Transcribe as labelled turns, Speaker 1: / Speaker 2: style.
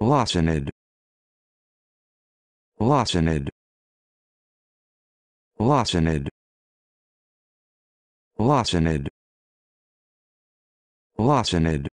Speaker 1: Lawsonid. Lawsonid. Lawsonid. Lawsonid. Lawsonid.